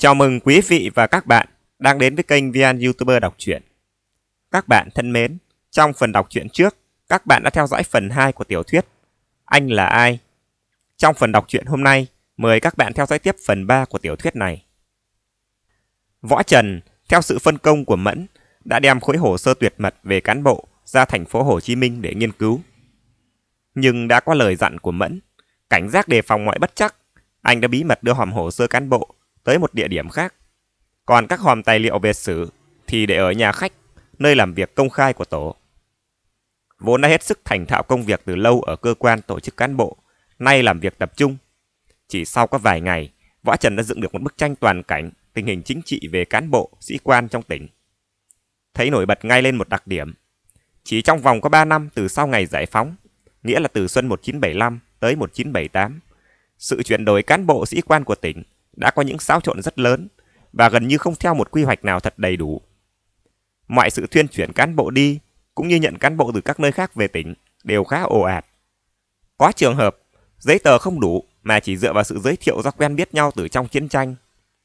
Chào mừng quý vị và các bạn đang đến với kênh VN YouTuber đọc truyện. Các bạn thân mến, trong phần đọc truyện trước, các bạn đã theo dõi phần 2 của tiểu thuyết Anh là ai? Trong phần đọc truyện hôm nay, mời các bạn theo dõi tiếp phần 3 của tiểu thuyết này. Võ Trần, theo sự phân công của Mẫn, đã đem khối hồ sơ tuyệt mật về cán bộ ra thành phố Hồ Chí Minh để nghiên cứu. Nhưng đã qua lời dặn của Mẫn, cảnh giác đề phòng mọi bất chắc, anh đã bí mật đưa hòm hồ sơ cán bộ tới một địa điểm khác. Còn các hòm tài liệu về sử thì để ở nhà khách, nơi làm việc công khai của tổ. Vốn đã hết sức thành thạo công việc từ lâu ở cơ quan tổ chức cán bộ, nay làm việc tập trung. Chỉ sau có vài ngày, Võ Trần đã dựng được một bức tranh toàn cảnh tình hình chính trị về cán bộ, sĩ quan trong tỉnh. Thấy nổi bật ngay lên một đặc điểm. Chỉ trong vòng có 3 năm từ sau ngày giải phóng, nghĩa là từ xuân 1975 tới 1978, sự chuyển đổi cán bộ sĩ quan của tỉnh đã có những xáo trộn rất lớn và gần như không theo một quy hoạch nào thật đầy đủ. Mọi sự thuyên chuyển cán bộ đi cũng như nhận cán bộ từ các nơi khác về tỉnh đều khá ồ ạt. Có trường hợp, giấy tờ không đủ mà chỉ dựa vào sự giới thiệu do quen biết nhau từ trong chiến tranh.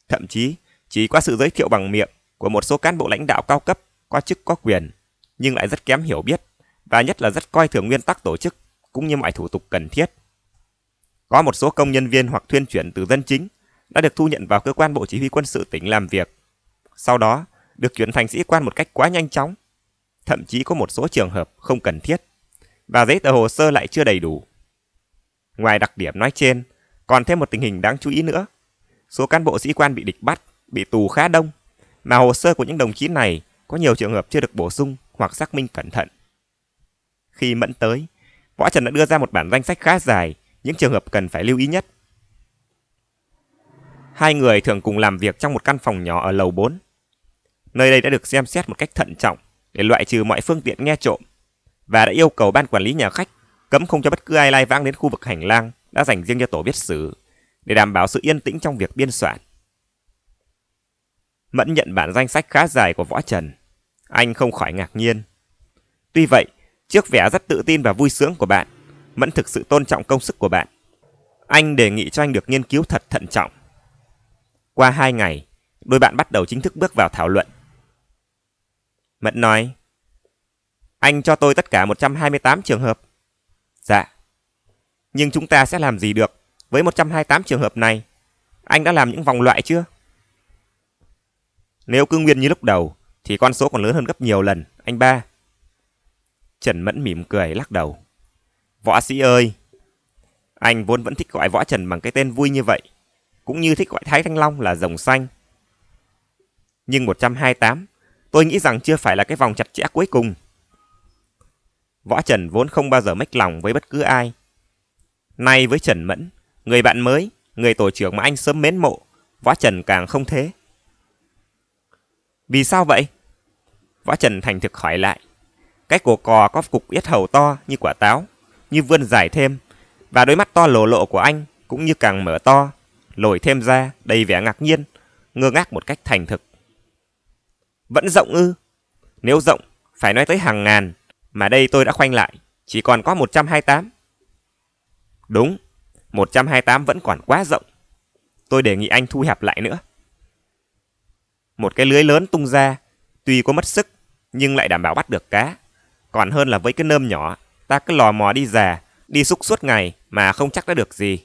Thậm chí, chỉ qua sự giới thiệu bằng miệng của một số cán bộ lãnh đạo cao cấp, có chức có quyền, nhưng lại rất kém hiểu biết và nhất là rất coi thường nguyên tắc tổ chức cũng như mọi thủ tục cần thiết. Có một số công nhân viên hoặc thuyên chuyển từ dân chính đã được thu nhận vào cơ quan Bộ Chỉ huy quân sự tỉnh làm việc. Sau đó, được chuyển thành sĩ quan một cách quá nhanh chóng, thậm chí có một số trường hợp không cần thiết, và giấy tờ hồ sơ lại chưa đầy đủ. Ngoài đặc điểm nói trên, còn thêm một tình hình đáng chú ý nữa. Số cán bộ sĩ quan bị địch bắt, bị tù khá đông, mà hồ sơ của những đồng chí này có nhiều trường hợp chưa được bổ sung hoặc xác minh cẩn thận. Khi mẫn tới, Võ Trần đã đưa ra một bản danh sách khá dài những trường hợp cần phải lưu ý nhất. Hai người thường cùng làm việc trong một căn phòng nhỏ ở lầu 4. Nơi đây đã được xem xét một cách thận trọng để loại trừ mọi phương tiện nghe trộm và đã yêu cầu ban quản lý nhà khách cấm không cho bất cứ ai lai vãng đến khu vực hành lang đã dành riêng cho tổ viết sử để đảm bảo sự yên tĩnh trong việc biên soạn. Mẫn nhận bản danh sách khá dài của Võ Trần. Anh không khỏi ngạc nhiên. Tuy vậy, trước vẻ rất tự tin và vui sướng của bạn, Mẫn thực sự tôn trọng công sức của bạn. Anh đề nghị cho anh được nghiên cứu thật thận trọng qua hai ngày, đôi bạn bắt đầu chính thức bước vào thảo luận. Mẫn nói, anh cho tôi tất cả 128 trường hợp. Dạ. Nhưng chúng ta sẽ làm gì được với 128 trường hợp này? Anh đã làm những vòng loại chưa? Nếu cứ nguyên như lúc đầu, thì con số còn lớn hơn gấp nhiều lần, anh ba. Trần Mẫn mỉm cười lắc đầu. Võ sĩ ơi! Anh vốn vẫn thích gọi Võ Trần bằng cái tên vui như vậy cũng như thích gọi Thái Thanh Long là rồng xanh. Nhưng 128, tôi nghĩ rằng chưa phải là cái vòng chặt chẽ cuối cùng. Võ Trần vốn không bao giờ mách lòng với bất cứ ai. Nay với Trần Mẫn, người bạn mới, người tổ trưởng mà anh sớm mến mộ, Võ Trần càng không thế. Vì sao vậy? Võ Trần thành thực hỏi lại. Cái cổ cò có cục yết hầu to như quả táo, như vươn dài thêm, và đôi mắt to lồ lộ của anh cũng như càng mở to, lồi thêm ra, đầy vẻ ngạc nhiên, ngơ ngác một cách thành thực. Vẫn rộng ư? Nếu rộng, phải nói tới hàng ngàn, mà đây tôi đã khoanh lại, chỉ còn có 128. Đúng, 128 vẫn còn quá rộng. Tôi đề nghị anh thu hẹp lại nữa. Một cái lưới lớn tung ra, tuy có mất sức, nhưng lại đảm bảo bắt được cá. Còn hơn là với cái nơm nhỏ, ta cứ lò mò đi già, đi xúc suốt ngày mà không chắc đã được gì.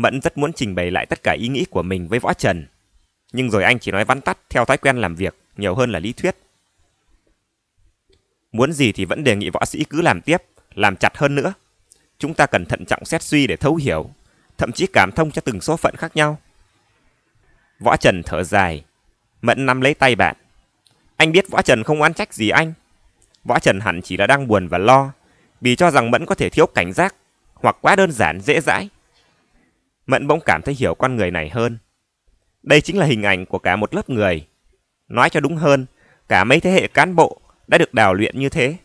Mẫn rất muốn trình bày lại tất cả ý nghĩ của mình với Võ Trần. Nhưng rồi anh chỉ nói vắn tắt theo thói quen làm việc nhiều hơn là lý thuyết. Muốn gì thì vẫn đề nghị võ sĩ cứ làm tiếp, làm chặt hơn nữa. Chúng ta cần thận trọng xét suy để thấu hiểu, thậm chí cảm thông cho từng số phận khác nhau. Võ Trần thở dài, Mẫn nắm lấy tay bạn. Anh biết Võ Trần không oán trách gì anh. Võ Trần hẳn chỉ là đang buồn và lo, vì cho rằng Mẫn có thể thiếu cảnh giác, hoặc quá đơn giản dễ dãi Mẫn bỗng cảm thấy hiểu con người này hơn. Đây chính là hình ảnh của cả một lớp người. Nói cho đúng hơn, cả mấy thế hệ cán bộ đã được đào luyện như thế.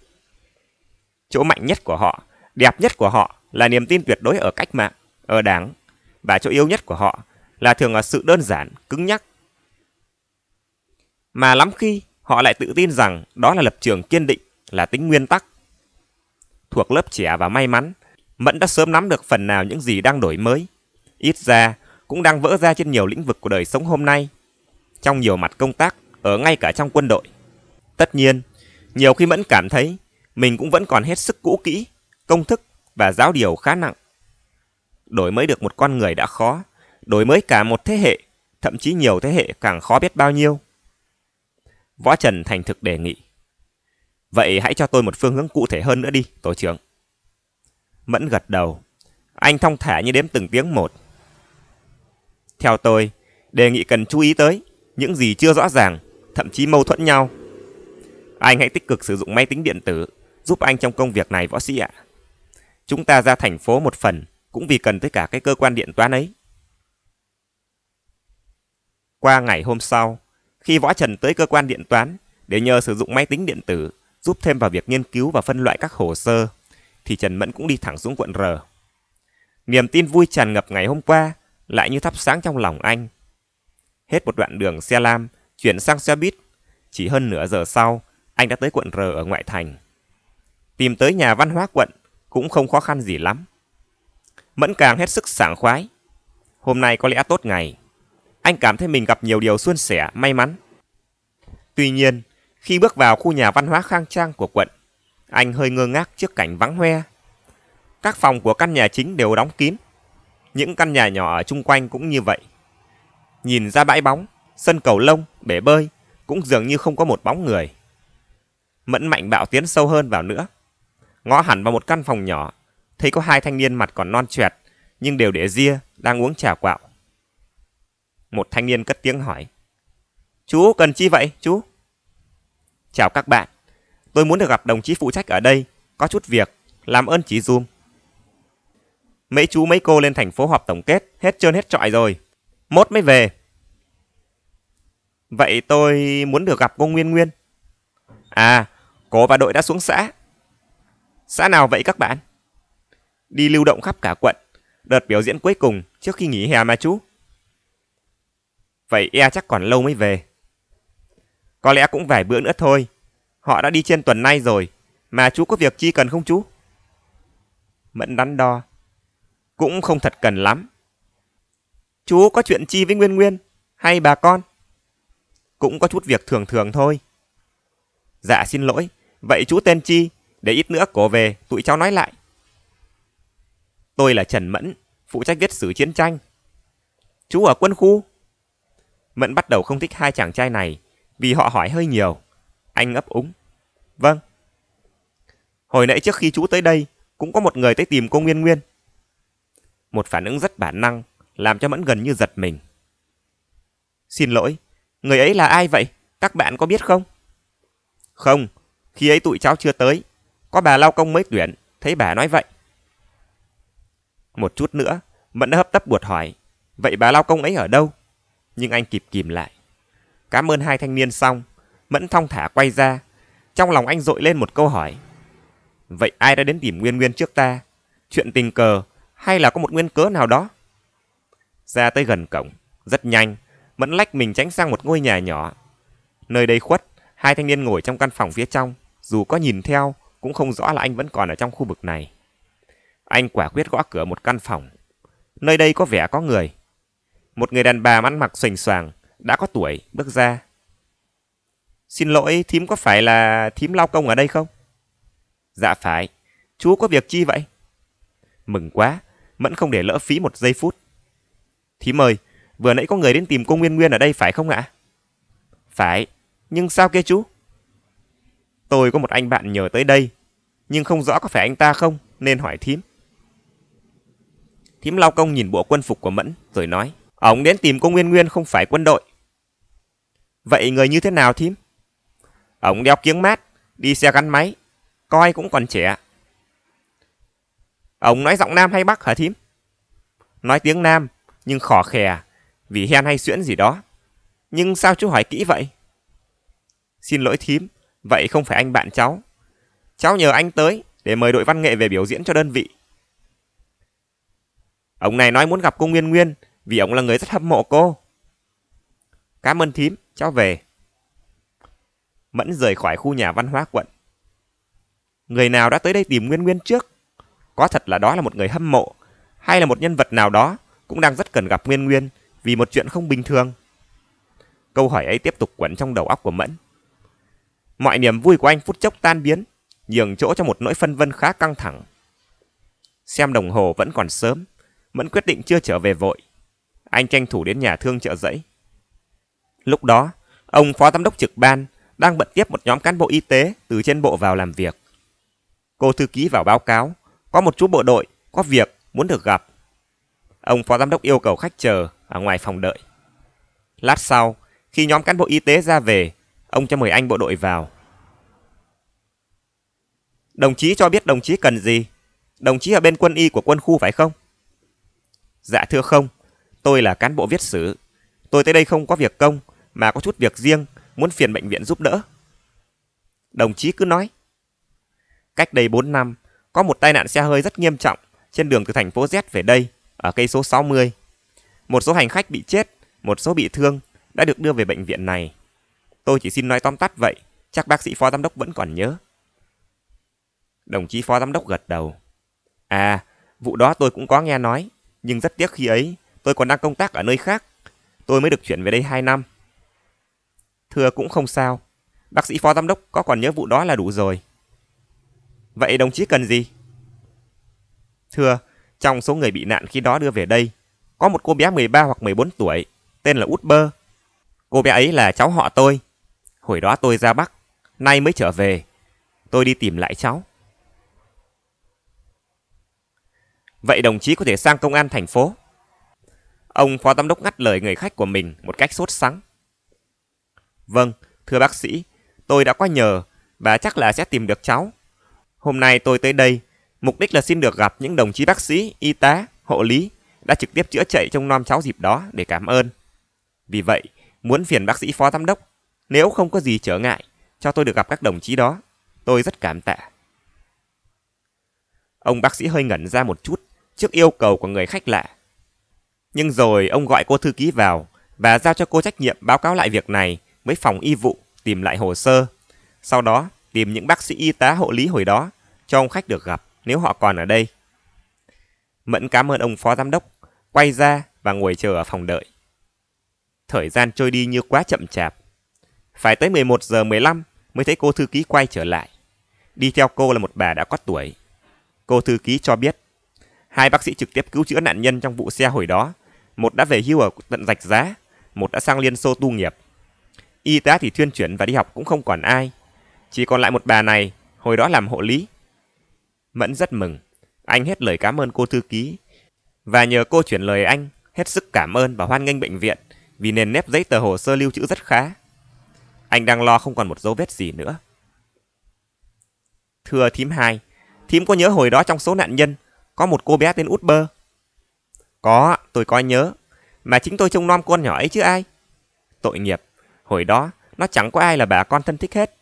Chỗ mạnh nhất của họ, đẹp nhất của họ là niềm tin tuyệt đối ở cách mạng, ở đảng. Và chỗ yếu nhất của họ là thường ở sự đơn giản, cứng nhắc. Mà lắm khi họ lại tự tin rằng đó là lập trường kiên định, là tính nguyên tắc. Thuộc lớp trẻ và may mắn, Mẫn đã sớm nắm được phần nào những gì đang đổi mới ít ra cũng đang vỡ ra trên nhiều lĩnh vực của đời sống hôm nay, trong nhiều mặt công tác, ở ngay cả trong quân đội. Tất nhiên, nhiều khi Mẫn cảm thấy mình cũng vẫn còn hết sức cũ kỹ, công thức và giáo điều khá nặng. Đổi mới được một con người đã khó, đổi mới cả một thế hệ, thậm chí nhiều thế hệ càng khó biết bao nhiêu. Võ Trần thành thực đề nghị. Vậy hãy cho tôi một phương hướng cụ thể hơn nữa đi, tổ trưởng. Mẫn gật đầu. Anh thong thả như đếm từng tiếng một, theo tôi, đề nghị cần chú ý tới những gì chưa rõ ràng, thậm chí mâu thuẫn nhau. Anh hãy tích cực sử dụng máy tính điện tử, giúp anh trong công việc này võ sĩ ạ. Chúng ta ra thành phố một phần, cũng vì cần tới cả cái cơ quan điện toán ấy. Qua ngày hôm sau, khi Võ Trần tới cơ quan điện toán để nhờ sử dụng máy tính điện tử giúp thêm vào việc nghiên cứu và phân loại các hồ sơ, thì Trần Mẫn cũng đi thẳng xuống quận R. Niềm tin vui tràn ngập ngày hôm qua lại như thắp sáng trong lòng anh. Hết một đoạn đường xe lam, chuyển sang xe buýt. Chỉ hơn nửa giờ sau, anh đã tới quận R ở ngoại thành. Tìm tới nhà văn hóa quận cũng không khó khăn gì lắm. Mẫn càng hết sức sảng khoái. Hôm nay có lẽ tốt ngày. Anh cảm thấy mình gặp nhiều điều suôn sẻ, may mắn. Tuy nhiên, khi bước vào khu nhà văn hóa khang trang của quận, anh hơi ngơ ngác trước cảnh vắng hoe. Các phòng của căn nhà chính đều đóng kín. Những căn nhà nhỏ ở chung quanh cũng như vậy. Nhìn ra bãi bóng, sân cầu lông, bể bơi, cũng dường như không có một bóng người. Mẫn mạnh bạo tiến sâu hơn vào nữa. Ngõ hẳn vào một căn phòng nhỏ, thấy có hai thanh niên mặt còn non choẹt, nhưng đều để ria, đang uống trà quạo. Một thanh niên cất tiếng hỏi. Chú cần chi vậy, chú? Chào các bạn, tôi muốn được gặp đồng chí phụ trách ở đây, có chút việc, làm ơn chỉ dùm mấy chú mấy cô lên thành phố họp tổng kết, hết trơn hết trọi rồi. Mốt mới về. Vậy tôi muốn được gặp cô Nguyên Nguyên. À, cô và đội đã xuống xã. Xã nào vậy các bạn? Đi lưu động khắp cả quận. Đợt biểu diễn cuối cùng trước khi nghỉ hè mà chú. Vậy e chắc còn lâu mới về. Có lẽ cũng vài bữa nữa thôi. Họ đã đi trên tuần nay rồi. Mà chú có việc chi cần không chú? Mẫn đắn đo, cũng không thật cần lắm. Chú có chuyện chi với Nguyên Nguyên, hay bà con? Cũng có chút việc thường thường thôi. Dạ xin lỗi, vậy chú tên chi, để ít nữa cổ về, tụi cháu nói lại. Tôi là Trần Mẫn, phụ trách viết sử chiến tranh. Chú ở quân khu? Mẫn bắt đầu không thích hai chàng trai này, vì họ hỏi hơi nhiều. Anh ấp úng. Vâng. Hồi nãy trước khi chú tới đây, cũng có một người tới tìm cô Nguyên Nguyên một phản ứng rất bản năng, làm cho Mẫn gần như giật mình. Xin lỗi, người ấy là ai vậy? Các bạn có biết không? Không, khi ấy tụi cháu chưa tới. Có bà lao công mới tuyển, thấy bà nói vậy. Một chút nữa, Mẫn đã hấp tấp buột hỏi, vậy bà lao công ấy ở đâu? Nhưng anh kịp kìm lại. Cảm ơn hai thanh niên xong, Mẫn thong thả quay ra. Trong lòng anh dội lên một câu hỏi. Vậy ai đã đến tìm Nguyên Nguyên trước ta? Chuyện tình cờ hay là có một nguyên cớ nào đó? Ra tới gần cổng, rất nhanh, Mẫn lách mình tránh sang một ngôi nhà nhỏ. Nơi đây khuất, hai thanh niên ngồi trong căn phòng phía trong, dù có nhìn theo, cũng không rõ là anh vẫn còn ở trong khu vực này. Anh quả quyết gõ cửa một căn phòng. Nơi đây có vẻ có người. Một người đàn bà ăn mặc xoành xoàng, đã có tuổi, bước ra. Xin lỗi, thím có phải là thím lao công ở đây không? Dạ phải, chú có việc chi vậy? Mừng quá, mẫn không để lỡ phí một giây phút. Thím ơi, vừa nãy có người đến tìm cô Nguyên Nguyên ở đây phải không ạ? Phải, nhưng sao kia chú? Tôi có một anh bạn nhờ tới đây, nhưng không rõ có phải anh ta không nên hỏi thím. Thím lao công nhìn bộ quân phục của Mẫn rồi nói, ông đến tìm cô Nguyên Nguyên không phải quân đội. Vậy người như thế nào thím? Ông đeo kiếng mát, đi xe gắn máy, coi cũng còn trẻ. Ông nói giọng Nam hay Bắc hả thím? Nói tiếng Nam, nhưng khỏ khè, vì hen hay xuyễn gì đó. Nhưng sao chú hỏi kỹ vậy? Xin lỗi thím, vậy không phải anh bạn cháu. Cháu nhờ anh tới để mời đội văn nghệ về biểu diễn cho đơn vị. Ông này nói muốn gặp cô Nguyên Nguyên vì ông là người rất hâm mộ cô. Cảm ơn thím, cháu về. Mẫn rời khỏi khu nhà văn hóa quận. Người nào đã tới đây tìm Nguyên Nguyên trước? Có thật là đó là một người hâm mộ, hay là một nhân vật nào đó cũng đang rất cần gặp Nguyên Nguyên vì một chuyện không bình thường. Câu hỏi ấy tiếp tục quẩn trong đầu óc của Mẫn. Mọi niềm vui của anh phút chốc tan biến, nhường chỗ cho một nỗi phân vân khá căng thẳng. Xem đồng hồ vẫn còn sớm, Mẫn quyết định chưa trở về vội. Anh tranh thủ đến nhà thương chợ dẫy. Lúc đó, ông phó giám đốc trực ban đang bận tiếp một nhóm cán bộ y tế từ trên bộ vào làm việc. Cô thư ký vào báo cáo, có một chú bộ đội, có việc, muốn được gặp. Ông phó giám đốc yêu cầu khách chờ ở ngoài phòng đợi. Lát sau, khi nhóm cán bộ y tế ra về, ông cho mời anh bộ đội vào. Đồng chí cho biết đồng chí cần gì? Đồng chí ở bên quân y của quân khu phải không? Dạ thưa không, tôi là cán bộ viết sử. Tôi tới đây không có việc công, mà có chút việc riêng, muốn phiền bệnh viện giúp đỡ. Đồng chí cứ nói. Cách đây bốn năm, có một tai nạn xe hơi rất nghiêm trọng trên đường từ thành phố Z về đây, ở cây số 60. Một số hành khách bị chết, một số bị thương đã được đưa về bệnh viện này. Tôi chỉ xin nói tóm tắt vậy, chắc bác sĩ phó giám đốc vẫn còn nhớ. Đồng chí phó giám đốc gật đầu. À, vụ đó tôi cũng có nghe nói, nhưng rất tiếc khi ấy tôi còn đang công tác ở nơi khác. Tôi mới được chuyển về đây 2 năm. Thưa cũng không sao, bác sĩ phó giám đốc có còn nhớ vụ đó là đủ rồi. Vậy đồng chí cần gì? Thưa, trong số người bị nạn khi đó đưa về đây, có một cô bé 13 hoặc 14 tuổi, tên là Út Bơ. Cô bé ấy là cháu họ tôi. Hồi đó tôi ra Bắc, nay mới trở về. Tôi đi tìm lại cháu. Vậy đồng chí có thể sang công an thành phố. Ông phó giám đốc ngắt lời người khách của mình một cách sốt sắng. Vâng, thưa bác sĩ, tôi đã qua nhờ và chắc là sẽ tìm được cháu. Hôm nay tôi tới đây, mục đích là xin được gặp những đồng chí bác sĩ, y tá, hộ lý đã trực tiếp chữa chạy trong non cháu dịp đó để cảm ơn. Vì vậy, muốn phiền bác sĩ phó giám đốc, nếu không có gì trở ngại, cho tôi được gặp các đồng chí đó. Tôi rất cảm tạ. Ông bác sĩ hơi ngẩn ra một chút trước yêu cầu của người khách lạ. Nhưng rồi ông gọi cô thư ký vào và giao cho cô trách nhiệm báo cáo lại việc này với phòng y vụ tìm lại hồ sơ. Sau đó tìm những bác sĩ y tá hộ lý hồi đó cho ông khách được gặp nếu họ còn ở đây. Mẫn cảm ơn ông phó giám đốc, quay ra và ngồi chờ ở phòng đợi. Thời gian trôi đi như quá chậm chạp. Phải tới 11 giờ 15 mới thấy cô thư ký quay trở lại. Đi theo cô là một bà đã có tuổi. Cô thư ký cho biết, hai bác sĩ trực tiếp cứu chữa nạn nhân trong vụ xe hồi đó. Một đã về hưu ở tận rạch giá, một đã sang Liên Xô tu nghiệp. Y tá thì thuyên chuyển và đi học cũng không còn ai. Chỉ còn lại một bà này, hồi đó làm hộ lý, Mẫn rất mừng. Anh hết lời cảm ơn cô thư ký. Và nhờ cô chuyển lời anh, hết sức cảm ơn và hoan nghênh bệnh viện vì nền nếp giấy tờ hồ sơ lưu trữ rất khá. Anh đang lo không còn một dấu vết gì nữa. Thưa thím hai, thím có nhớ hồi đó trong số nạn nhân có một cô bé tên Út Bơ? Có, tôi có nhớ. Mà chính tôi trông nom con nhỏ ấy chứ ai. Tội nghiệp, hồi đó nó chẳng có ai là bà con thân thích hết.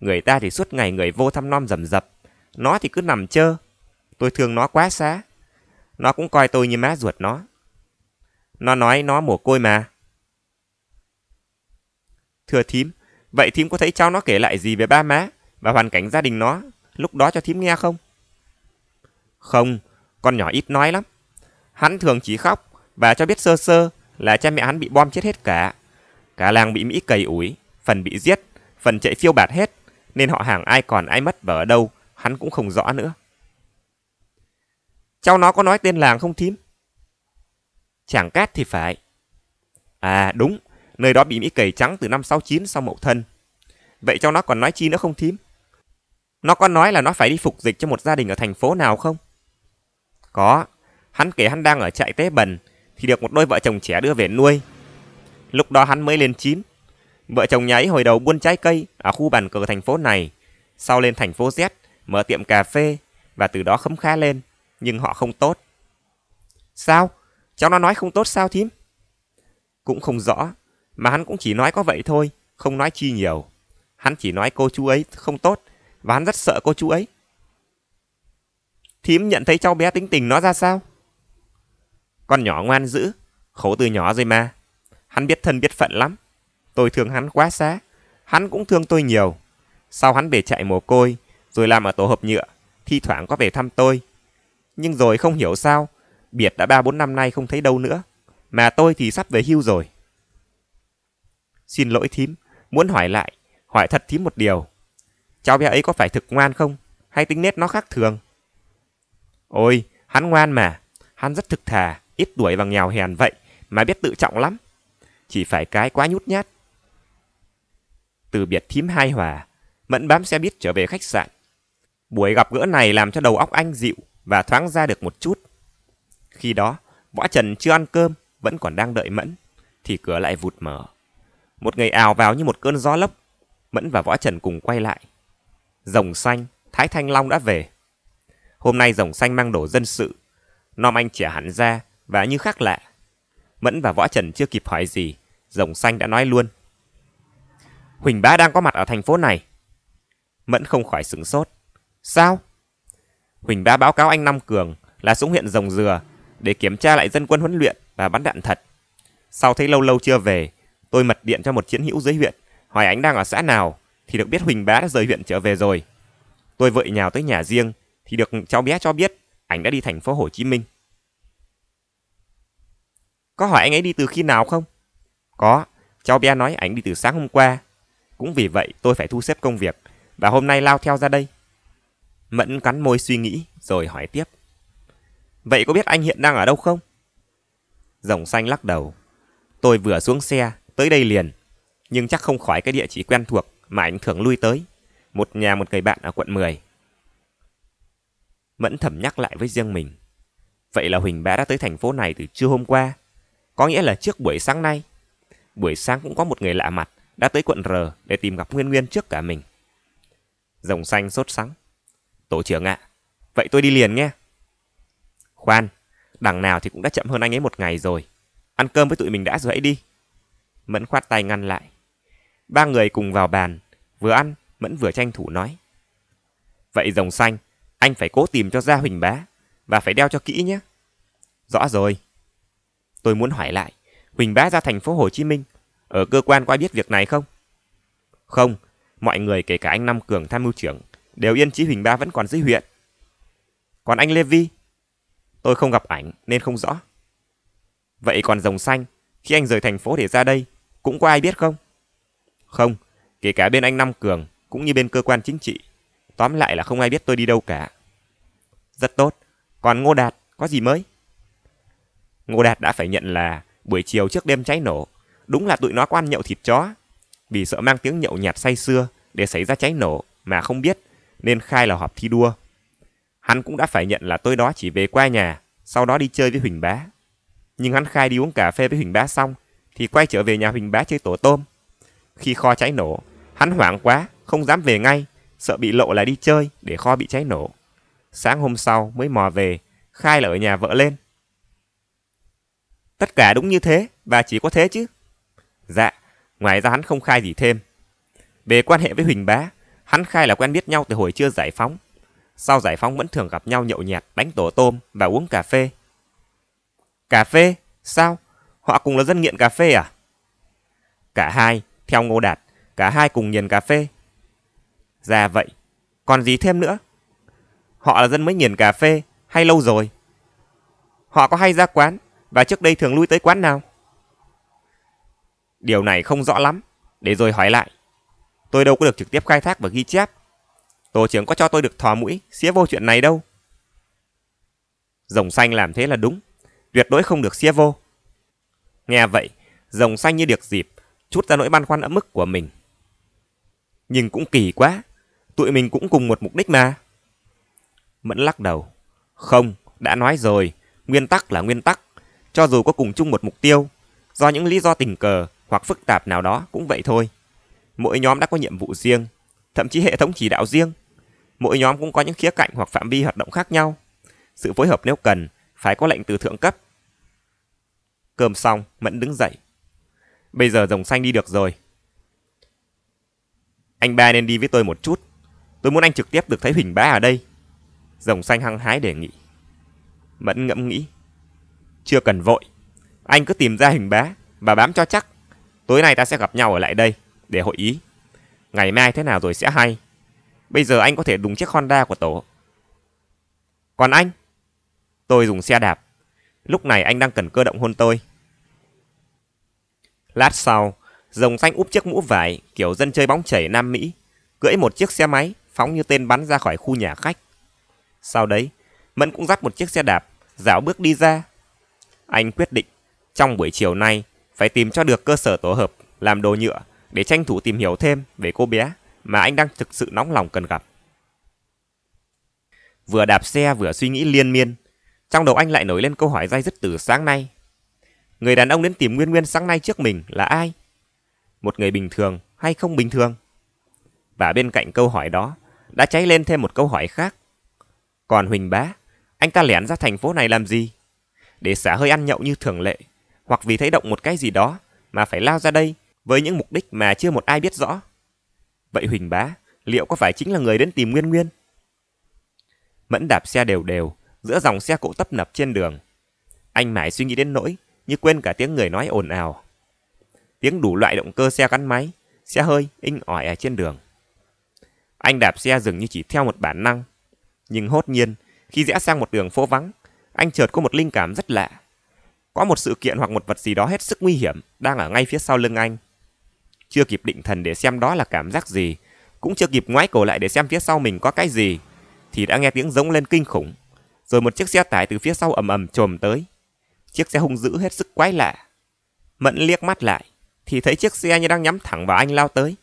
Người ta thì suốt ngày người vô thăm nom rầm rập, nó thì cứ nằm chơ. Tôi thương nó quá xá. Nó cũng coi tôi như má ruột nó. Nó nói nó mồ côi mà. Thưa thím, vậy thím có thấy cháu nó kể lại gì về ba má và hoàn cảnh gia đình nó lúc đó cho thím nghe không? Không, con nhỏ ít nói lắm. Hắn thường chỉ khóc và cho biết sơ sơ là cha mẹ hắn bị bom chết hết cả. Cả làng bị Mỹ cầy ủi, phần bị giết, phần chạy phiêu bạt hết, nên họ hàng ai còn ai mất và ở đâu hắn cũng không rõ nữa. Cháu nó có nói tên làng không thím? Chàng cát thì phải. À đúng, nơi đó bị Mỹ cầy trắng từ năm 69 sau mậu thân. Vậy cháu nó còn nói chi nữa không thím? Nó có nói là nó phải đi phục dịch cho một gia đình ở thành phố nào không? Có, hắn kể hắn đang ở trại tế bần thì được một đôi vợ chồng trẻ đưa về nuôi. Lúc đó hắn mới lên chín. Vợ chồng nhà hồi đầu buôn trái cây ở khu bàn cờ thành phố này, sau lên thành phố Z mở tiệm cà phê và từ đó khấm khá lên, nhưng họ không tốt. Sao? Cháu nó nói không tốt sao thím? Cũng không rõ, mà hắn cũng chỉ nói có vậy thôi, không nói chi nhiều. Hắn chỉ nói cô chú ấy không tốt và hắn rất sợ cô chú ấy. Thím nhận thấy cháu bé tính tình nó ra sao? Con nhỏ ngoan dữ, khổ từ nhỏ rồi mà. Hắn biết thân biết phận lắm. Tôi thương hắn quá xá, hắn cũng thương tôi nhiều. Sau hắn về chạy mồ côi, rồi làm ở tổ hợp nhựa, thi thoảng có về thăm tôi. Nhưng rồi không hiểu sao, Biệt đã 3-4 năm nay không thấy đâu nữa, mà tôi thì sắp về hưu rồi. Xin lỗi thím, muốn hỏi lại, hỏi thật thím một điều. Cháu bé ấy có phải thực ngoan không, hay tính nết nó khác thường? Ôi, hắn ngoan mà, hắn rất thực thà, ít đuổi bằng nghèo hèn vậy, mà biết tự trọng lắm. Chỉ phải cái quá nhút nhát. Từ biệt thím hai hòa, Mẫn bám xe buýt trở về khách sạn. Buổi gặp gỡ này làm cho đầu óc anh dịu và thoáng ra được một chút. Khi đó, Võ Trần chưa ăn cơm, vẫn còn đang đợi Mẫn, thì cửa lại vụt mở. Một người ào vào như một cơn gió lốc. Mẫn và Võ Trần cùng quay lại. Rồng xanh, Thái Thanh Long đã về. Hôm nay rồng xanh mang đồ dân sự. Nom anh trẻ hẳn ra và như khác lạ. Mẫn và Võ Trần chưa kịp hỏi gì, rồng xanh đã nói luôn. Huỳnh Bá đang có mặt ở thành phố này. Mẫn không khỏi sửng sốt. Sao? Huỳnh Ba báo cáo anh Nam Cường là xuống huyện Rồng Dừa để kiểm tra lại dân quân huấn luyện và bắn đạn thật. Sau thấy lâu lâu chưa về, tôi mật điện cho một chiến hữu dưới huyện, hỏi anh đang ở xã nào, thì được biết Huỳnh Bá đã rời huyện trở về rồi. Tôi vội nhào tới nhà riêng, thì được cháu bé cho biết anh đã đi thành phố Hồ Chí Minh. Có hỏi anh ấy đi từ khi nào không? Có, cháu bé nói anh đi từ sáng hôm qua. Cũng vì vậy tôi phải thu xếp công việc, và hôm nay lao theo ra đây. Mẫn cắn môi suy nghĩ rồi hỏi tiếp. Vậy có biết anh hiện đang ở đâu không? Rồng xanh lắc đầu. Tôi vừa xuống xe, tới đây liền. Nhưng chắc không khỏi cái địa chỉ quen thuộc mà anh thường lui tới. Một nhà một người bạn ở quận 10. Mẫn thầm nhắc lại với riêng mình. Vậy là Huỳnh Bá đã tới thành phố này từ trưa hôm qua. Có nghĩa là trước buổi sáng nay. Buổi sáng cũng có một người lạ mặt đã tới quận R để tìm gặp Nguyên Nguyên trước cả mình. Rồng xanh sốt sắng. Tổ trưởng ạ, à, vậy tôi đi liền nhé. Khoan, đằng nào thì cũng đã chậm hơn anh ấy một ngày rồi. Ăn cơm với tụi mình đã rồi hãy đi. Mẫn khoát tay ngăn lại. Ba người cùng vào bàn, vừa ăn, Mẫn vừa tranh thủ nói. Vậy rồng xanh, anh phải cố tìm cho ra huỳnh bá, và phải đeo cho kỹ nhé. Rõ rồi. Tôi muốn hỏi lại, Huỳnh Bá ra thành phố Hồ Chí Minh, ở cơ quan có ai biết việc này không? Không, mọi người kể cả anh Năm Cường tham mưu trưởng đều yên chí Huỳnh Ba vẫn còn dưới huyện. Còn anh Lê Vi? Tôi không gặp ảnh nên không rõ. Vậy còn rồng xanh, khi anh rời thành phố để ra đây, cũng có ai biết không? Không, kể cả bên anh Năm Cường, cũng như bên cơ quan chính trị. Tóm lại là không ai biết tôi đi đâu cả. Rất tốt, còn Ngô Đạt, có gì mới? Ngô Đạt đã phải nhận là buổi chiều trước đêm cháy nổ, đúng là tụi nó quan nhậu thịt chó. Vì sợ mang tiếng nhậu nhạt say xưa để xảy ra cháy nổ mà không biết nên khai là họp thi đua. Hắn cũng đã phải nhận là tôi đó chỉ về qua nhà, sau đó đi chơi với Huỳnh Bá. Nhưng hắn khai đi uống cà phê với Huỳnh Bá xong, thì quay trở về nhà Huỳnh Bá chơi tổ tôm. Khi kho cháy nổ, hắn hoảng quá, không dám về ngay, sợ bị lộ là đi chơi để kho bị cháy nổ. Sáng hôm sau mới mò về, khai là ở nhà vợ lên. Tất cả đúng như thế, và chỉ có thế chứ. Dạ, ngoài ra hắn không khai gì thêm. Về quan hệ với Huỳnh Bá, Hắn khai là quen biết nhau từ hồi chưa giải phóng. Sau giải phóng vẫn thường gặp nhau nhậu nhẹt, đánh tổ tôm và uống cà phê. Cà phê? Sao? Họ cùng là dân nghiện cà phê à? Cả hai, theo Ngô Đạt, cả hai cùng nghiền cà phê. Ra vậy, còn gì thêm nữa? Họ là dân mới nghiền cà phê, hay lâu rồi? Họ có hay ra quán, và trước đây thường lui tới quán nào? Điều này không rõ lắm, để rồi hỏi lại. Tôi đâu có được trực tiếp khai thác và ghi chép. Tổ trưởng có cho tôi được thò mũi, xía vô chuyện này đâu. Rồng xanh làm thế là đúng, tuyệt đối không được xía vô. Nghe vậy, rồng xanh như được dịp, chút ra nỗi băn khoăn ấm mức của mình. Nhưng cũng kỳ quá, tụi mình cũng cùng một mục đích mà. Mẫn lắc đầu. Không, đã nói rồi, nguyên tắc là nguyên tắc. Cho dù có cùng chung một mục tiêu, do những lý do tình cờ hoặc phức tạp nào đó cũng vậy thôi. Mỗi nhóm đã có nhiệm vụ riêng, thậm chí hệ thống chỉ đạo riêng. Mỗi nhóm cũng có những khía cạnh hoặc phạm vi hoạt động khác nhau. Sự phối hợp nếu cần phải có lệnh từ thượng cấp. Cơm xong, Mẫn đứng dậy. Bây giờ rồng xanh đi được rồi. Anh ba nên đi với tôi một chút. Tôi muốn anh trực tiếp được thấy hình bá ở đây. Rồng xanh hăng hái đề nghị. Mẫn ngẫm nghĩ. Chưa cần vội. Anh cứ tìm ra hình bá và bám cho chắc. Tối nay ta sẽ gặp nhau ở lại đây để hội ý. Ngày mai thế nào rồi sẽ hay. Bây giờ anh có thể đúng chiếc Honda của tổ. Còn anh? Tôi dùng xe đạp. Lúc này anh đang cần cơ động hôn tôi. Lát sau, rồng xanh úp chiếc mũ vải kiểu dân chơi bóng chảy Nam Mỹ, cưỡi một chiếc xe máy phóng như tên bắn ra khỏi khu nhà khách. Sau đấy, Mẫn cũng dắt một chiếc xe đạp, dạo bước đi ra. Anh quyết định, trong buổi chiều nay, phải tìm cho được cơ sở tổ hợp làm đồ nhựa để tranh thủ tìm hiểu thêm về cô bé mà anh đang thực sự nóng lòng cần gặp. Vừa đạp xe vừa suy nghĩ liên miên, trong đầu anh lại nổi lên câu hỏi dai dứt từ sáng nay. Người đàn ông đến tìm Nguyên Nguyên sáng nay trước mình là ai? Một người bình thường hay không bình thường? Và bên cạnh câu hỏi đó đã cháy lên thêm một câu hỏi khác. Còn Huỳnh Bá, anh ta lẻn ra thành phố này làm gì? Để xả hơi ăn nhậu như thường lệ, hoặc vì thấy động một cái gì đó mà phải lao ra đây với những mục đích mà chưa một ai biết rõ. Vậy Huỳnh Bá, liệu có phải chính là người đến tìm Nguyên Nguyên? Mẫn đạp xe đều đều, giữa dòng xe cộ tấp nập trên đường. Anh mãi suy nghĩ đến nỗi, như quên cả tiếng người nói ồn ào. Tiếng đủ loại động cơ xe gắn máy, xe hơi, inh ỏi ở trên đường. Anh đạp xe dường như chỉ theo một bản năng. Nhưng hốt nhiên, khi rẽ sang một đường phố vắng, anh chợt có một linh cảm rất lạ. Có một sự kiện hoặc một vật gì đó hết sức nguy hiểm đang ở ngay phía sau lưng anh chưa kịp định thần để xem đó là cảm giác gì, cũng chưa kịp ngoái cổ lại để xem phía sau mình có cái gì, thì đã nghe tiếng giống lên kinh khủng. Rồi một chiếc xe tải từ phía sau ầm ầm trồm tới. Chiếc xe hung dữ hết sức quái lạ. Mẫn liếc mắt lại, thì thấy chiếc xe như đang nhắm thẳng vào anh lao tới.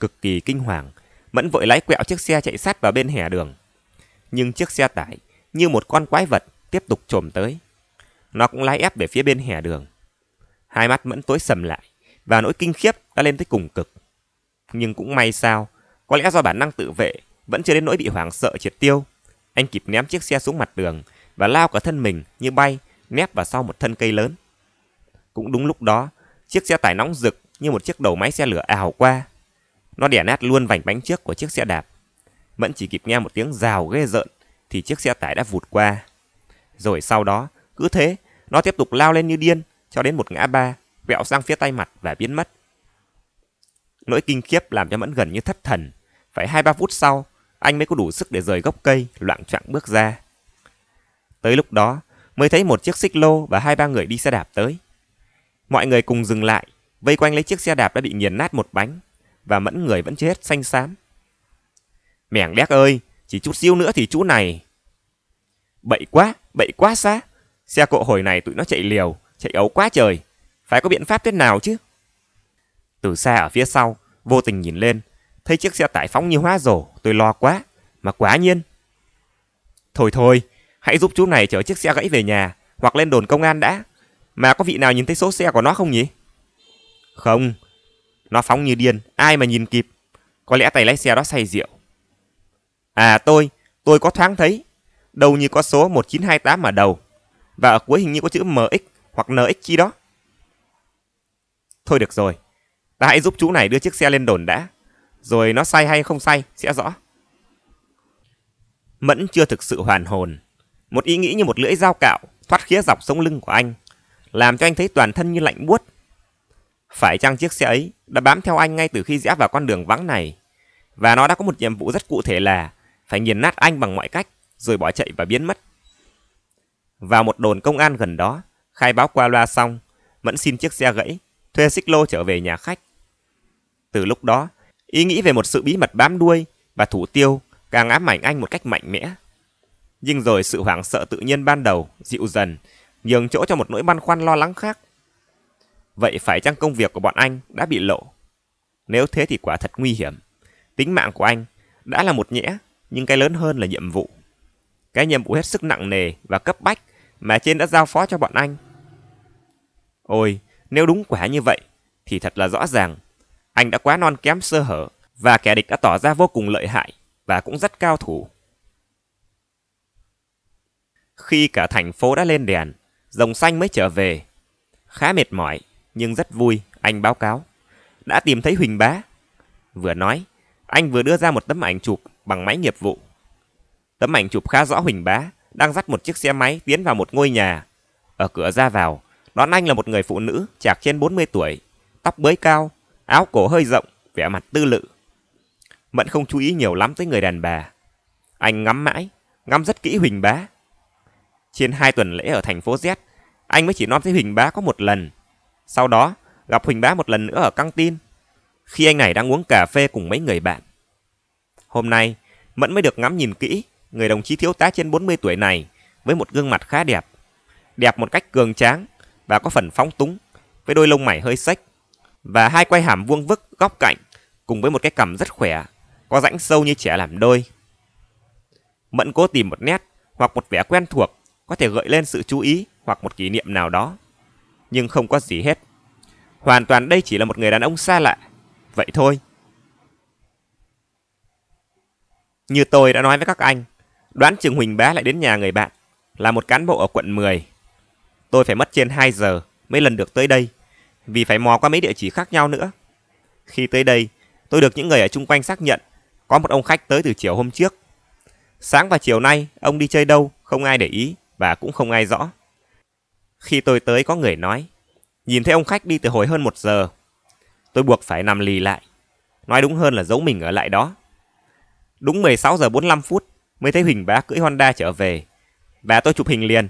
Cực kỳ kinh hoàng, Mẫn vội lái quẹo chiếc xe chạy sát vào bên hẻ đường. Nhưng chiếc xe tải, như một con quái vật, tiếp tục trồm tới. Nó cũng lái ép về phía bên hẻ đường. Hai mắt Mẫn tối sầm lại và nỗi kinh khiếp đã lên tới cùng cực. Nhưng cũng may sao, có lẽ do bản năng tự vệ, vẫn chưa đến nỗi bị hoảng sợ triệt tiêu. Anh kịp ném chiếc xe xuống mặt đường và lao cả thân mình như bay, nép vào sau một thân cây lớn. Cũng đúng lúc đó, chiếc xe tải nóng rực như một chiếc đầu máy xe lửa ảo qua. Nó đẻ nát luôn vành bánh trước của chiếc xe đạp. Mẫn chỉ kịp nghe một tiếng rào ghê rợn thì chiếc xe tải đã vụt qua. Rồi sau đó, cứ thế, nó tiếp tục lao lên như điên cho đến một ngã ba vẹo sang phía tay mặt và biến mất. Nỗi kinh khiếp làm cho Mẫn gần như thất thần. Phải 2-3 phút sau, anh mới có đủ sức để rời gốc cây, loạn trạng bước ra. Tới lúc đó, mới thấy một chiếc xích lô và hai ba người đi xe đạp tới. Mọi người cùng dừng lại, vây quanh lấy chiếc xe đạp đã bị nghiền nát một bánh, và mẫn người vẫn chưa hết xanh xám. Mẻng đéc ơi, chỉ chút xíu nữa thì chú này. Bậy quá, bậy quá xa. Xe cộ hồi này tụi nó chạy liều, chạy ấu quá trời, phải có biện pháp thế nào chứ? Từ xa ở phía sau, vô tình nhìn lên, thấy chiếc xe tải phóng như hóa rổ, tôi lo quá, mà quá nhiên. Thôi thôi, hãy giúp chú này chở chiếc xe gãy về nhà, hoặc lên đồn công an đã. Mà có vị nào nhìn thấy số xe của nó không nhỉ? Không, nó phóng như điên, ai mà nhìn kịp. Có lẽ tay lái xe đó say rượu. À tôi, tôi có thoáng thấy, đầu như có số 1928 ở đầu, và ở cuối hình như có chữ MX hoặc NX chi đó. Thôi được rồi, ta hãy giúp chú này đưa chiếc xe lên đồn đã, rồi nó say hay không say sẽ rõ. Mẫn chưa thực sự hoàn hồn, một ý nghĩ như một lưỡi dao cạo thoát khía dọc sống lưng của anh, làm cho anh thấy toàn thân như lạnh buốt. Phải chăng chiếc xe ấy đã bám theo anh ngay từ khi rẽ vào con đường vắng này, và nó đã có một nhiệm vụ rất cụ thể là phải nghiền nát anh bằng mọi cách, rồi bỏ chạy và biến mất. Vào một đồn công an gần đó, khai báo qua loa xong, Mẫn xin chiếc xe gãy thuê xích lô trở về nhà khách. Từ lúc đó, ý nghĩ về một sự bí mật bám đuôi và thủ tiêu càng ám ảnh anh một cách mạnh mẽ. Nhưng rồi sự hoảng sợ tự nhiên ban đầu dịu dần, nhường chỗ cho một nỗi băn khoăn lo lắng khác. Vậy phải chăng công việc của bọn anh đã bị lộ? Nếu thế thì quả thật nguy hiểm. Tính mạng của anh đã là một nhẽ, nhưng cái lớn hơn là nhiệm vụ. Cái nhiệm vụ hết sức nặng nề và cấp bách mà trên đã giao phó cho bọn anh. Ôi, nếu đúng quả như vậy, thì thật là rõ ràng. Anh đã quá non kém sơ hở, và kẻ địch đã tỏ ra vô cùng lợi hại, và cũng rất cao thủ. Khi cả thành phố đã lên đèn, rồng xanh mới trở về. Khá mệt mỏi, nhưng rất vui, anh báo cáo. Đã tìm thấy Huỳnh Bá. Vừa nói, anh vừa đưa ra một tấm ảnh chụp bằng máy nghiệp vụ. Tấm ảnh chụp khá rõ Huỳnh Bá đang dắt một chiếc xe máy tiến vào một ngôi nhà. Ở cửa ra vào, đoán anh là một người phụ nữ chạc trên 40 tuổi, tóc bới cao, áo cổ hơi rộng, vẻ mặt tư lự. Mẫn không chú ý nhiều lắm tới người đàn bà. Anh ngắm mãi, ngắm rất kỹ Huỳnh Bá. Trên hai tuần lễ ở thành phố Z, anh mới chỉ nom thấy Huỳnh Bá có một lần. Sau đó, gặp Huỳnh Bá một lần nữa ở căng tin. Khi anh này đang uống cà phê cùng mấy người bạn. Hôm nay, Mẫn mới được ngắm nhìn kỹ người đồng chí thiếu tá trên 40 tuổi này với một gương mặt khá đẹp. Đẹp một cách cường tráng, và có phần phóng túng, với đôi lông mày hơi sách và hai quai hàm vuông vức góc cạnh cùng với một cái cằm rất khỏe, có rãnh sâu như trẻ làm đôi. Mẫn cố tìm một nét hoặc một vẻ quen thuộc có thể gợi lên sự chú ý hoặc một kỷ niệm nào đó, nhưng không có gì hết. Hoàn toàn đây chỉ là một người đàn ông xa lạ, vậy thôi. Như tôi đã nói với các anh, đoán chừng Huỳnh Bá lại đến nhà người bạn, là một cán bộ ở quận 10. Tôi phải mất trên 2 giờ mới lần được tới đây, vì phải mò qua mấy địa chỉ khác nhau nữa. Khi tới đây, tôi được những người ở chung quanh xác nhận có một ông khách tới từ chiều hôm trước. Sáng và chiều nay, ông đi chơi đâu, không ai để ý và cũng không ai rõ. Khi tôi tới có người nói, nhìn thấy ông khách đi từ hồi hơn một giờ. Tôi buộc phải nằm lì lại, nói đúng hơn là giấu mình ở lại đó. Đúng 16 giờ 45 phút mới thấy Huỳnh bá cưỡi Honda trở về, bà tôi chụp hình liền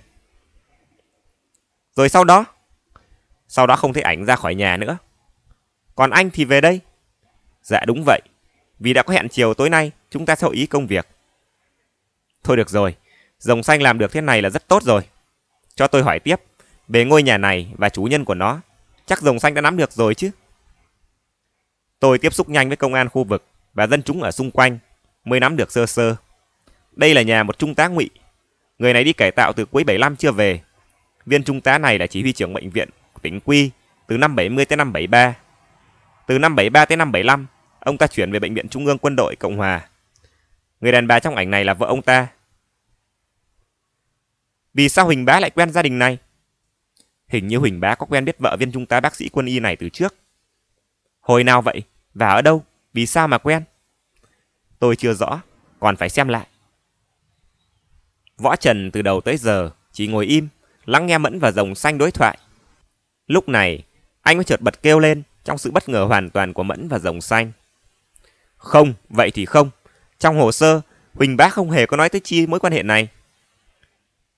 rồi sau đó? Sau đó không thấy ảnh ra khỏi nhà nữa. Còn anh thì về đây? Dạ đúng vậy. Vì đã có hẹn chiều tối nay, chúng ta sẽ hội ý công việc. Thôi được rồi, rồng xanh làm được thế này là rất tốt rồi. Cho tôi hỏi tiếp, về ngôi nhà này và chủ nhân của nó, chắc rồng xanh đã nắm được rồi chứ? Tôi tiếp xúc nhanh với công an khu vực và dân chúng ở xung quanh, mới nắm được sơ sơ. Đây là nhà một trung tá ngụy. Người này đi cải tạo từ cuối 75 chưa về, Viên trung tá này là chỉ huy trưởng bệnh viện tỉnh Quy từ năm 70 tới năm 73. Từ năm 73 tới năm 75, ông ta chuyển về bệnh viện Trung ương Quân đội Cộng hòa. Người đàn bà trong ảnh này là vợ ông ta. Vì sao Huỳnh Bá lại quen gia đình này? Hình như Huỳnh Bá có quen biết vợ viên trung tá bác sĩ quân y này từ trước. Hồi nào vậy? Và ở đâu? Vì sao mà quen? Tôi chưa rõ, còn phải xem lại. Võ Trần từ đầu tới giờ chỉ ngồi im lắng nghe Mẫn và Rồng Xanh đối thoại. Lúc này, anh mới chợt bật kêu lên trong sự bất ngờ hoàn toàn của Mẫn và Rồng Xanh. Không, vậy thì không. Trong hồ sơ, Huỳnh Bác không hề có nói tới chi mối quan hệ này.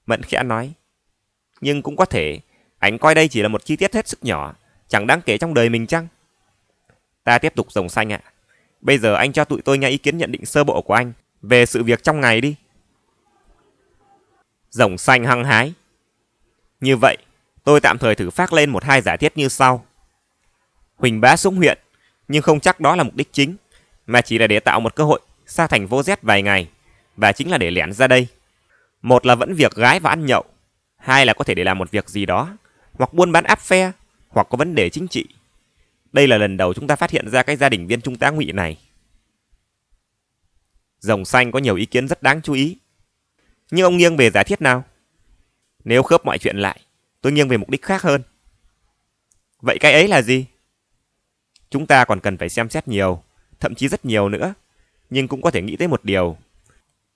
Mẫn khẽ nói. Nhưng cũng có thể, anh coi đây chỉ là một chi tiết hết sức nhỏ, chẳng đáng kể trong đời mình chăng? Ta tiếp tục Rồng Xanh ạ. À. Bây giờ anh cho tụi tôi nghe ý kiến nhận định sơ bộ của anh về sự việc trong ngày đi. Rồng Xanh hăng hái, như vậy, tôi tạm thời thử phát lên một hai giả thiết như sau. Huỳnh Bá xuống huyện, nhưng không chắc đó là mục đích chính, mà chỉ là để tạo một cơ hội xa thành vô rét vài ngày, và chính là để lẻn ra đây. Một là vẫn việc gái và ăn nhậu, hai là có thể để làm một việc gì đó, hoặc buôn bán áp phe, hoặc có vấn đề chính trị. Đây là lần đầu chúng ta phát hiện ra cái gia đình viên trung tá ngụy này. Rồng xanh có nhiều ý kiến rất đáng chú ý. Nhưng ông nghiêng về giả thiết nào? Nếu khớp mọi chuyện lại, tôi nghiêng về mục đích khác hơn. Vậy cái ấy là gì? Chúng ta còn cần phải xem xét nhiều, thậm chí rất nhiều nữa, nhưng cũng có thể nghĩ tới một điều.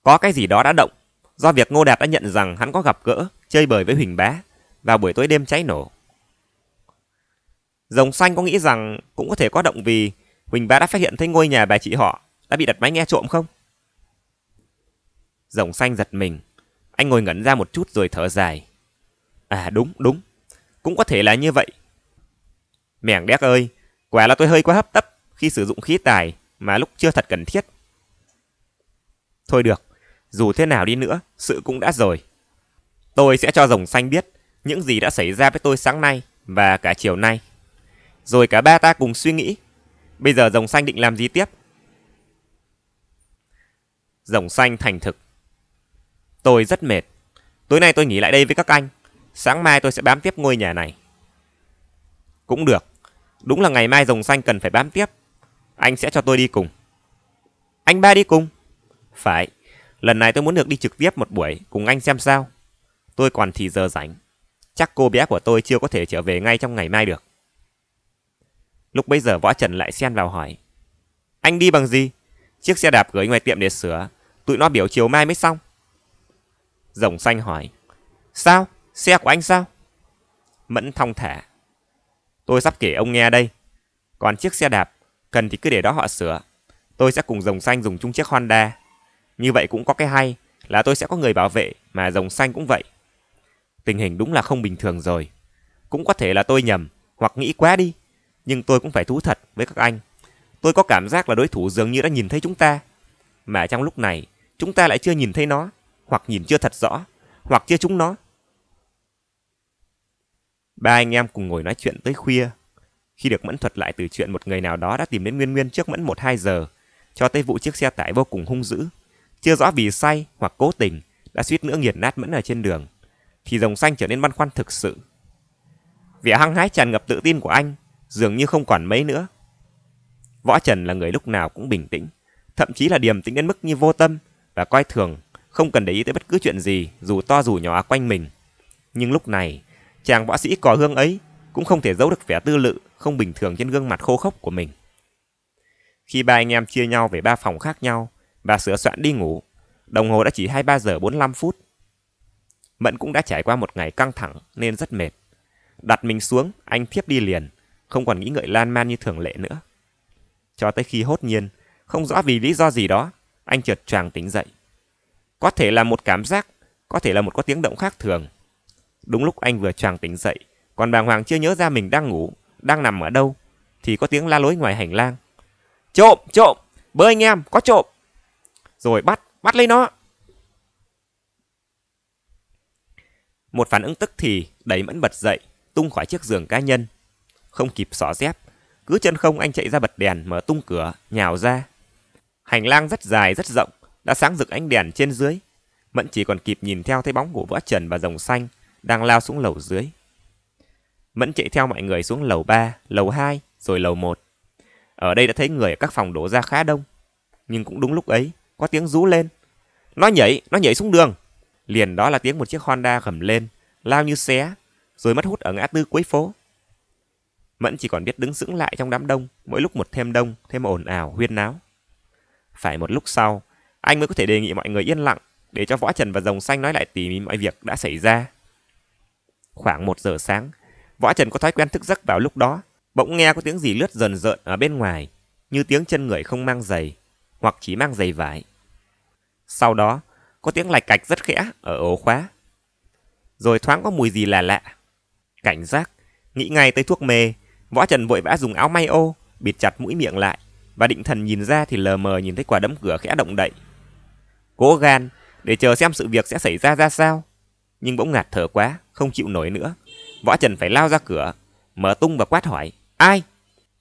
Có cái gì đó đã động, do việc Ngô Đạt đã nhận rằng hắn có gặp gỡ, chơi bời với Huỳnh Bá vào buổi tối đêm cháy nổ. Rồng xanh có nghĩ rằng cũng có thể có động vì Huỳnh Bá đã phát hiện thấy ngôi nhà bà chị họ đã bị đặt máy nghe trộm không? Rồng xanh giật mình, anh ngồi ngẩn ra một chút rồi thở dài. À đúng, đúng. Cũng có thể là như vậy. Mẻng đét ơi, quả là tôi hơi quá hấp tấp khi sử dụng khí tài mà lúc chưa thật cần thiết. Thôi được, dù thế nào đi nữa, sự cũng đã rồi. Tôi sẽ cho rồng xanh biết những gì đã xảy ra với tôi sáng nay và cả chiều nay. Rồi cả ba ta cùng suy nghĩ. Bây giờ rồng xanh định làm gì tiếp? Rồng xanh thành thực Tôi rất mệt. Tối nay tôi nghỉ lại đây với các anh. Sáng mai tôi sẽ bám tiếp ngôi nhà này. Cũng được. Đúng là ngày mai rồng xanh cần phải bám tiếp. Anh sẽ cho tôi đi cùng. Anh ba đi cùng? Phải. Lần này tôi muốn được đi trực tiếp một buổi cùng anh xem sao. Tôi còn thì giờ rảnh. Chắc cô bé của tôi chưa có thể trở về ngay trong ngày mai được. Lúc bấy giờ Võ Trần lại xen vào hỏi. Anh đi bằng gì? Chiếc xe đạp gửi ngoài tiệm để sửa. Tụi nó biểu chiều mai mới xong. Rồng xanh hỏi. Sao? Xe của anh sao? Mẫn thong thả. Tôi sắp kể ông nghe đây. Còn chiếc xe đạp, cần thì cứ để đó họ sửa. Tôi sẽ cùng rồng xanh dùng chung chiếc Honda. Như vậy cũng có cái hay là tôi sẽ có người bảo vệ mà rồng xanh cũng vậy. Tình hình đúng là không bình thường rồi. Cũng có thể là tôi nhầm hoặc nghĩ quá đi. Nhưng tôi cũng phải thú thật với các anh. Tôi có cảm giác là đối thủ dường như đã nhìn thấy chúng ta. Mà trong lúc này, chúng ta lại chưa nhìn thấy nó hoặc nhìn chưa thật rõ, hoặc chưa chúng nó. Ba anh em cùng ngồi nói chuyện tới khuya. Khi được Mẫn thuật lại từ chuyện một người nào đó đã tìm đến Nguyên Nguyên trước Mẫn 1-2 giờ, cho tới vụ chiếc xe tải vô cùng hung dữ, chưa rõ vì say hoặc cố tình, đã suýt nữa nghiền nát Mẫn ở trên đường, thì dòng xanh trở nên băn khoăn thực sự. Vẻ hăng hái tràn ngập tự tin của anh, dường như không còn mấy nữa. Võ Trần là người lúc nào cũng bình tĩnh, thậm chí là điềm tĩnh đến mức như vô tâm và coi thường không cần để ý tới bất cứ chuyện gì dù to dù nhỏ quanh mình. Nhưng lúc này, chàng võ sĩ cò hương ấy cũng không thể giấu được vẻ tư lự không bình thường trên gương mặt khô khốc của mình. Khi ba anh em chia nhau về ba phòng khác nhau và sửa soạn đi ngủ, đồng hồ đã chỉ 23 giờ 45 phút. Mẫn cũng đã trải qua một ngày căng thẳng nên rất mệt. Đặt mình xuống, anh thiếp đi liền, không còn nghĩ ngợi lan man như thường lệ nữa. Cho tới khi hốt nhiên, không rõ vì lý do gì đó, anh chợt choàng tỉnh dậy. Có thể là một cảm giác, có thể là một có tiếng động khác thường. Đúng lúc anh vừa choàng tỉnh dậy, còn bàng hoàng chưa nhớ ra mình đang ngủ, đang nằm ở đâu, thì có tiếng la lối ngoài hành lang. Trộm, trộm, bơi anh em, có trộm. Rồi bắt, bắt lấy nó. Một phản ứng tức thì đẩy mẫn bật dậy, tung khỏi chiếc giường cá nhân. Không kịp xỏ dép, cứ chân không anh chạy ra bật đèn mở tung cửa, nhào ra. Hành lang rất dài rất rộng, đã sáng rực ánh đèn trên dưới. Mẫn chỉ còn kịp nhìn theo thấy bóng của võ trần và dòng xanh đang lao xuống lầu dưới. Mẫn chạy theo mọi người xuống lầu 3, lầu 2, rồi lầu 1. Ở đây đã thấy người ở các phòng đổ ra khá đông. Nhưng cũng đúng lúc ấy, có tiếng rú lên. Nó nhảy, nó nhảy xuống đường. Liền đó là tiếng một chiếc Honda gầm lên, lao như xé, rồi mất hút ở ngã tư cuối phố. Mẫn chỉ còn biết đứng sững lại trong đám đông, mỗi lúc một thêm đông, thêm ồn ào, huyên náo. Phải một lúc sau, anh mới có thể đề nghị mọi người yên lặng để cho Võ Trần và Rồng Xanh nói lại tỉ mỉ mọi việc đã xảy ra. Khoảng một giờ sáng, Võ Trần có thói quen thức giấc vào lúc đó, bỗng nghe có tiếng gì lướt dần rợn ở bên ngoài, như tiếng chân người không mang giày, hoặc chỉ mang giày vải. Sau đó, có tiếng lạch cạch rất khẽ ở ổ khóa. Rồi thoáng có mùi gì là lạ. Cảnh giác, nghĩ ngay tới thuốc mê, Võ Trần vội vã dùng áo may ô, bịt chặt mũi miệng lại, và định thần nhìn ra thì lờ mờ nhìn thấy quả đấm cửa khẽ động đậy cố gan để chờ xem sự việc sẽ xảy ra ra sao. Nhưng bỗng ngạt thở quá, không chịu nổi nữa. Võ Trần phải lao ra cửa, mở tung và quát hỏi, ai?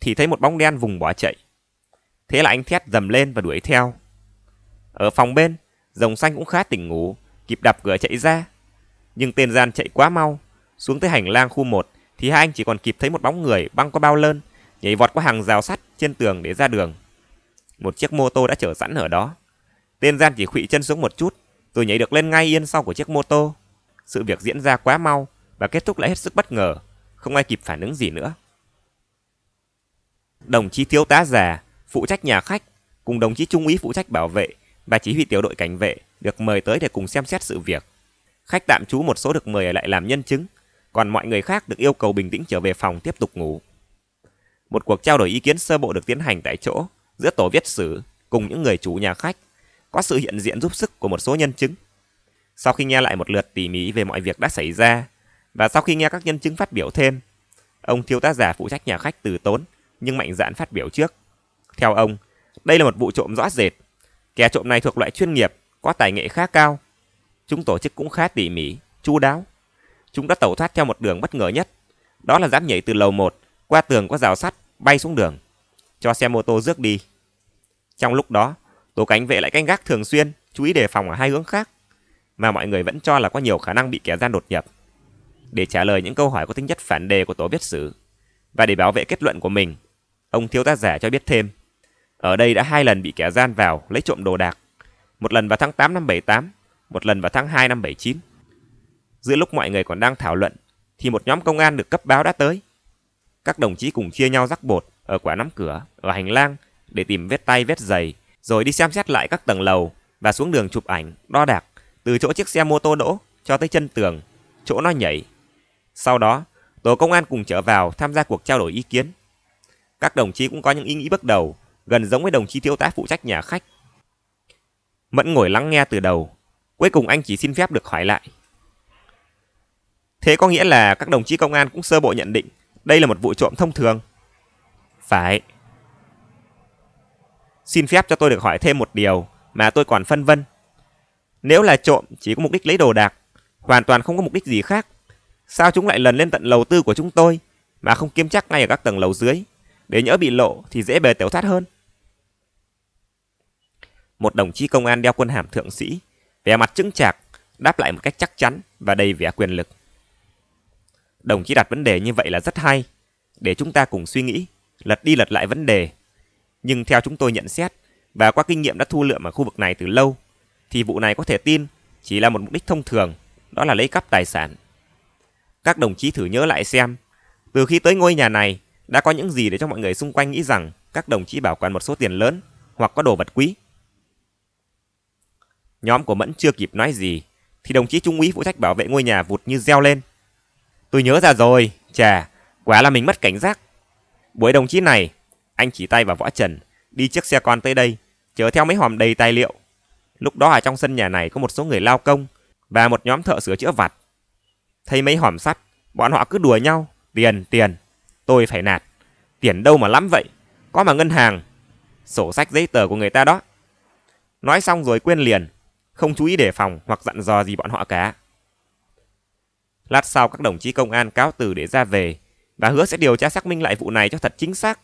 Thì thấy một bóng đen vùng bỏ chạy. Thế là anh thét dầm lên và đuổi theo. Ở phòng bên, dòng xanh cũng khá tỉnh ngủ, kịp đạp cửa chạy ra. Nhưng tên gian chạy quá mau, xuống tới hành lang khu 1 thì hai anh chỉ còn kịp thấy một bóng người băng qua bao lơn, nhảy vọt qua hàng rào sắt trên tường để ra đường. Một chiếc mô tô đã chở sẵn ở đó. Tên gian chỉ khụy chân xuống một chút, rồi nhảy được lên ngay yên sau của chiếc mô tô. Sự việc diễn ra quá mau và kết thúc lại hết sức bất ngờ, không ai kịp phản ứng gì nữa. Đồng chí thiếu tá già, phụ trách nhà khách, cùng đồng chí trung úy phụ trách bảo vệ và chỉ huy tiểu đội cảnh vệ được mời tới để cùng xem xét sự việc. Khách tạm trú một số được mời lại làm nhân chứng, còn mọi người khác được yêu cầu bình tĩnh trở về phòng tiếp tục ngủ. Một cuộc trao đổi ý kiến sơ bộ được tiến hành tại chỗ giữa tổ viết sử cùng những người chủ nhà khách có sự hiện diện giúp sức của một số nhân chứng. Sau khi nghe lại một lượt tỉ mỉ về mọi việc đã xảy ra, và sau khi nghe các nhân chứng phát biểu thêm, ông thiếu tá giả phụ trách nhà khách từ tốn, nhưng mạnh dạn phát biểu trước. Theo ông, đây là một vụ trộm rõ rệt. Kẻ trộm này thuộc loại chuyên nghiệp, có tài nghệ khá cao. Chúng tổ chức cũng khá tỉ mỉ, chu đáo. Chúng đã tẩu thoát theo một đường bất ngờ nhất. Đó là dám nhảy từ lầu 1, qua tường có rào sắt, bay xuống đường. Cho xe mô tô rước đi. Trong lúc đó, tổ cảnh vệ lại canh gác thường xuyên, chú ý đề phòng ở hai hướng khác, mà mọi người vẫn cho là có nhiều khả năng bị kẻ gian đột nhập. Để trả lời những câu hỏi có tính chất phản đề của tổ biết sử, và để bảo vệ kết luận của mình, ông thiếu tá giả cho biết thêm. Ở đây đã hai lần bị kẻ gian vào lấy trộm đồ đạc, một lần vào tháng 8 năm 78, một lần vào tháng 2 năm 79. Giữa lúc mọi người còn đang thảo luận, thì một nhóm công an được cấp báo đã tới. Các đồng chí cùng chia nhau rắc bột ở quả nắm cửa, ở hành lang để tìm vết tay vết giày rồi đi xem xét lại các tầng lầu và xuống đường chụp ảnh, đo đạc, từ chỗ chiếc xe mô tô đỗ cho tới chân tường, chỗ nó nhảy. Sau đó, tổ công an cùng trở vào tham gia cuộc trao đổi ý kiến. Các đồng chí cũng có những ý nghĩ bước đầu, gần giống với đồng chí thiếu tá phụ trách nhà khách. Mẫn ngồi lắng nghe từ đầu, cuối cùng anh chỉ xin phép được hỏi lại. Thế có nghĩa là các đồng chí công an cũng sơ bộ nhận định đây là một vụ trộm thông thường. Phải, Xin phép cho tôi được hỏi thêm một điều mà tôi còn phân vân. Nếu là trộm chỉ có mục đích lấy đồ đạc, hoàn toàn không có mục đích gì khác, sao chúng lại lần lên tận lầu tư của chúng tôi mà không kiêm chắc ngay ở các tầng lầu dưới, để nhỡ bị lộ thì dễ bề tiểu thoát hơn. Một đồng chí công an đeo quân hàm thượng sĩ, vẻ mặt chững chạc, đáp lại một cách chắc chắn và đầy vẻ quyền lực. Đồng chí đặt vấn đề như vậy là rất hay, để chúng ta cùng suy nghĩ, lật đi lật lại vấn đề nhưng theo chúng tôi nhận xét và qua kinh nghiệm đã thu lượm ở khu vực này từ lâu, thì vụ này có thể tin chỉ là một mục đích thông thường, đó là lấy cắp tài sản. Các đồng chí thử nhớ lại xem, từ khi tới ngôi nhà này, đã có những gì để cho mọi người xung quanh nghĩ rằng các đồng chí bảo quản một số tiền lớn hoặc có đồ vật quý. Nhóm của Mẫn chưa kịp nói gì, thì đồng chí trung úy phụ trách bảo vệ ngôi nhà vụt như reo lên. Tôi nhớ ra rồi, chà, quá là mình mất cảnh giác. Buổi đồng chí này anh chỉ tay vào Võ Trần, đi chiếc xe con tới đây, chở theo mấy hòm đầy tài liệu. Lúc đó ở trong sân nhà này có một số người lao công và một nhóm thợ sửa chữa vặt. Thấy mấy hòm sắt, bọn họ cứ đùa nhau, tiền, tiền, tôi phải nạt. Tiền đâu mà lắm vậy, có mà ngân hàng, sổ sách giấy tờ của người ta đó. Nói xong rồi quên liền, không chú ý đề phòng hoặc dặn dò gì bọn họ cả. Lát sau các đồng chí công an cáo từ để ra về và hứa sẽ điều tra xác minh lại vụ này cho thật chính xác.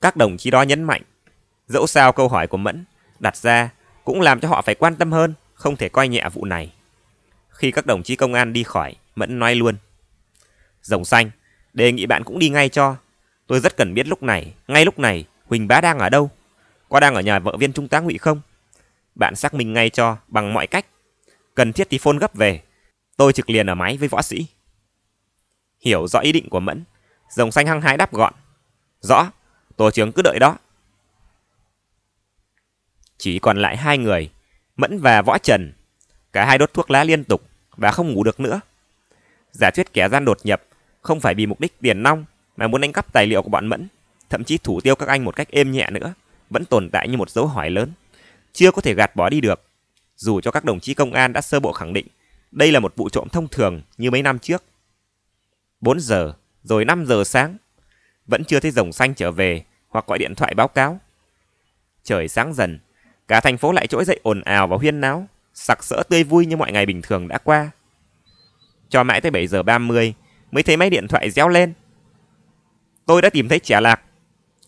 Các đồng chí đó nhấn mạnh, dẫu sao câu hỏi của Mẫn đặt ra cũng làm cho họ phải quan tâm hơn, không thể coi nhẹ vụ này. Khi các đồng chí công an đi khỏi, Mẫn nói luôn. Rồng xanh, đề nghị bạn cũng đi ngay cho. Tôi rất cần biết lúc này, ngay lúc này, Huỳnh Bá đang ở đâu? Có đang ở nhà vợ viên Trung tá Ngụy không? Bạn xác minh ngay cho, bằng mọi cách. Cần thiết thì phone gấp về. Tôi trực liền ở máy với võ sĩ. Hiểu rõ ý định của Mẫn, Rồng xanh hăng hái đáp gọn. Rõ, Tổ trưởng cứ đợi đó. Chỉ còn lại hai người, Mẫn và Võ Trần. Cả hai đốt thuốc lá liên tục và không ngủ được nữa. Giả thuyết kẻ gian đột nhập không phải vì mục đích tiền nong mà muốn đánh cắp tài liệu của bọn Mẫn, thậm chí thủ tiêu các anh một cách êm nhẹ nữa, vẫn tồn tại như một dấu hỏi lớn, chưa có thể gạt bỏ đi được. Dù cho các đồng chí công an đã sơ bộ khẳng định đây là một vụ trộm thông thường như mấy năm trước. 4 giờ, rồi 5 giờ sáng, vẫn chưa thấy rồng xanh trở về hoặc gọi điện thoại báo cáo. Trời sáng dần, cả thành phố lại trỗi dậy ồn ào và huyên náo, sặc sỡ tươi vui như mọi ngày bình thường đã qua. Cho mãi tới 7 giờ 30 mới thấy máy điện thoại réo lên. Tôi đã tìm thấy trẻ Lạc.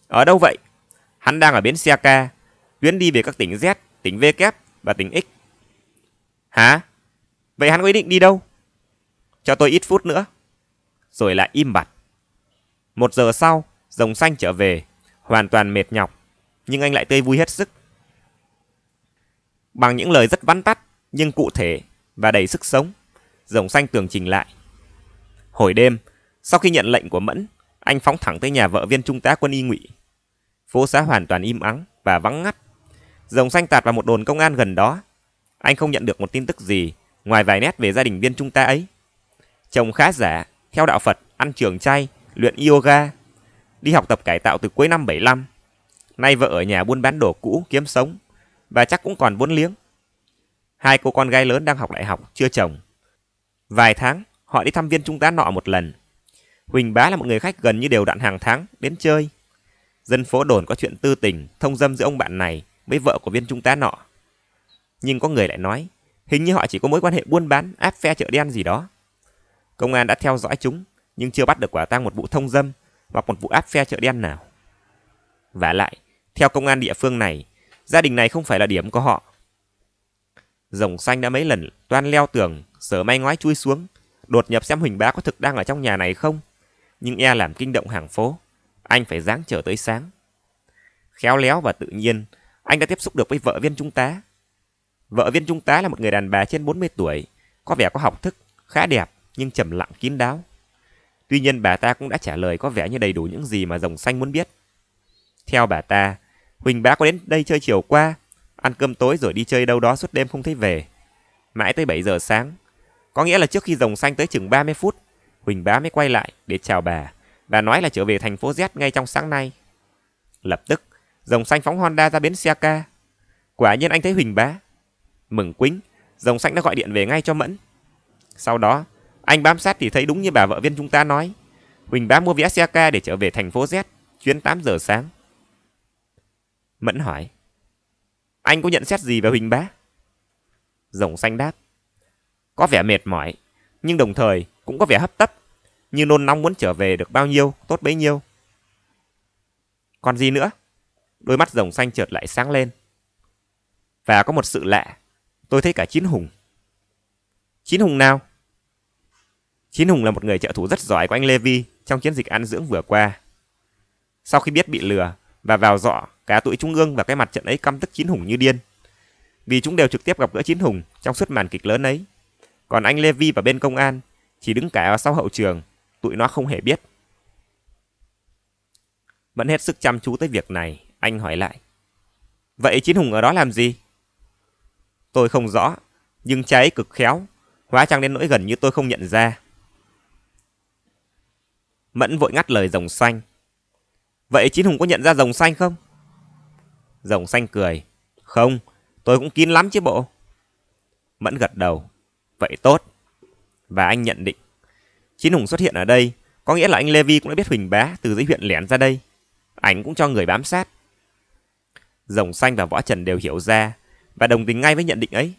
Ở đâu vậy? Hắn đang ở bến xe ca, tuyến đi về các tỉnh Z, tỉnh V kép và tỉnh X. Hả? Vậy hắn có ý định đi đâu? Cho tôi ít phút nữa. Rồi lại im bặt. Một giờ sau, rồng xanh trở về hoàn toàn mệt nhọc, nhưng anh lại tươi vui hết sức. Bằng những lời rất vắn tắt, nhưng cụ thể và đầy sức sống, rồng xanh tường trình lại. Hồi đêm, sau khi nhận lệnh của Mẫn, anh phóng thẳng tới nhà vợ viên trung tá quân y ngụy. Phố xá hoàn toàn im ắng và vắng ngắt. Rồng xanh tạt vào một đồn công an gần đó. Anh không nhận được một tin tức gì ngoài vài nét về gia đình viên trung tá ấy. Chồng khá giả, theo đạo Phật, ăn trường chay, luyện yoga, đi học tập cải tạo từ cuối năm 75. Nay vợ ở nhà buôn bán đồ cũ kiếm sống và chắc cũng còn vốn liếng. Hai cô con gái lớn đang học đại học, chưa chồng. Vài tháng, họ đi thăm viên trung tá nọ một lần. Huỳnh Bá là một người khách gần như đều đặn hàng tháng đến chơi. Dân phố đồn có chuyện tư tình, thông dâm giữa ông bạn này với vợ của viên trung tá nọ. Nhưng có người lại nói, hình như họ chỉ có mối quan hệ buôn bán, áp phe chợ đen gì đó. Công an đã theo dõi chúng, nhưng chưa bắt được quả tang một vụ thông dâm hoặc một vụ áp phe chợ đen nào. Và lại, theo công an địa phương này, gia đình này không phải là điểm của họ. Rồng xanh đã mấy lần toan leo tường, sở may ngoái chui xuống, đột nhập xem Huỳnh Bá có thực đang ở trong nhà này không. Nhưng e làm kinh động hàng phố, anh phải dáng chờ tới sáng. Khéo léo và tự nhiên, anh đã tiếp xúc được với vợ viên trung tá. Vợ viên trung tá là một người đàn bà trên 40 tuổi, có vẻ có học thức, khá đẹp nhưng trầm lặng kín đáo. Tuy nhiên bà ta cũng đã trả lời có vẻ như đầy đủ những gì mà rồng xanh muốn biết. Theo bà ta, Huỳnh bá có đến đây chơi chiều qua, ăn cơm tối rồi đi chơi đâu đó suốt đêm không thấy về. Mãi tới 7 giờ sáng, có nghĩa là trước khi rồng xanh tới chừng 30 phút, Huỳnh bá mới quay lại để chào bà. Bà nói là trở về thành phố Z ngay trong sáng nay. Lập tức, rồng xanh phóng Honda ra bến xe ca. Quả nhiên anh thấy Huỳnh bá. Mừng quính, rồng xanh đã gọi điện về ngay cho Mẫn. Sau đó, anh bám sát thì thấy đúng như bà vợ viên chúng ta nói. Huỳnh bá mua vé xe ca để trở về thành phố Z, chuyến 8 giờ sáng. Mẫn hỏi. Anh có nhận xét gì về Huỳnh bá? Rồng xanh đáp. Có vẻ mệt mỏi, nhưng đồng thời cũng có vẻ hấp tấp. Như nôn nóng muốn trở về được bao nhiêu, tốt bấy nhiêu. Còn gì nữa? Đôi mắt rồng xanh chợt lại sáng lên. Và có một sự lạ, tôi thấy cả chín hùng. Chín hùng nào? Chín Hùng là một người trợ thủ rất giỏi của anh Levi trong chiến dịch ăn dưỡng vừa qua. Sau khi biết bị lừa và vào dọ, cả tụi Trung ương và cái mặt trận ấy căm tức Chín Hùng như điên. Vì chúng đều trực tiếp gặp gỡ Chín Hùng trong suốt màn kịch lớn ấy. Còn anh Levi và bên công an chỉ đứng cả ở sau hậu trường, tụi nó không hề biết. Vẫn hết sức chăm chú tới việc này, anh hỏi lại. Vậy Chín Hùng ở đó làm gì? Tôi không rõ, nhưng cháy cực khéo, hóa trang đến nỗi gần như tôi không nhận ra. Mẫn vội ngắt lời rồng xanh. Vậy chín hùng có nhận ra rồng xanh không? Rồng xanh cười. Không, tôi cũng kín lắm chứ bộ. Mẫn gật đầu. Vậy tốt. Và anh nhận định. Chín hùng xuất hiện ở đây, có nghĩa là anh Levi cũng đã biết Huỳnh Bá từ dưới huyện lẻn ra đây. Ảnh cũng cho người bám sát. Rồng xanh và Võ Trần đều hiểu ra và đồng tình ngay với nhận định ấy.